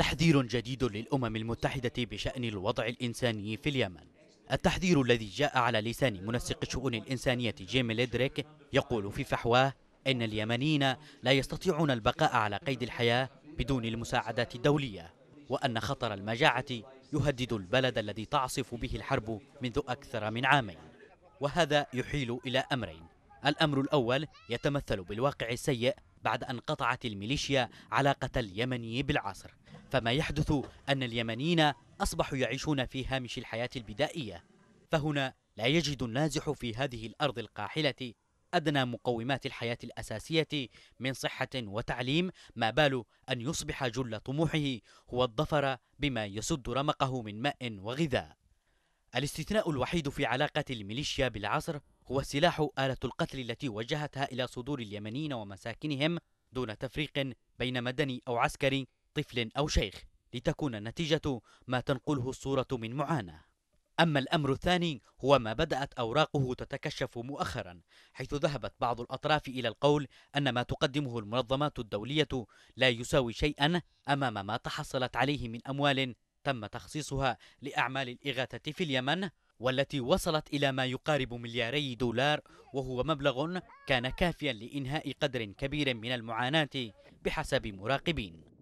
تحذير جديد للأمم المتحدة بشأن الوضع الإنساني في اليمن التحذير الذي جاء على لسان منسق الشؤون الإنسانية جيم ليدريك يقول في فحواه أن اليمنيين لا يستطيعون البقاء على قيد الحياة بدون المساعدات الدولية وأن خطر المجاعة يهدد البلد الذي تعصف به الحرب منذ أكثر من عامين وهذا يحيل إلى أمرين الأمر الأول يتمثل بالواقع السيء بعد أن قطعت الميليشيا علاقة اليمني بالعصر فما يحدث أن اليمنيين أصبحوا يعيشون في هامش الحياة البدائية فهنا لا يجد النازح في هذه الأرض القاحلة أدنى مقومات الحياة الأساسية من صحة وتعليم ما بال أن يصبح جل طموحه هو الظفر بما يسد رمقه من ماء وغذاء الاستثناء الوحيد في علاقة الميليشيا بالعصر هو سلاح آلة القتل التي وجهتها إلى صدور اليمنيين ومساكنهم دون تفريق بين مدني أو عسكري طفل أو شيخ لتكون النتيجة ما تنقله الصورة من معاناة أما الأمر الثاني هو ما بدأت أوراقه تتكشف مؤخرا حيث ذهبت بعض الأطراف إلى القول أن ما تقدمه المنظمات الدولية لا يساوي شيئا أمام ما تحصلت عليه من أموال تم تخصيصها لأعمال الإغاثة في اليمن والتي وصلت إلى ما يقارب ملياري دولار وهو مبلغ كان كافيا لإنهاء قدر كبير من المعاناة بحسب مراقبين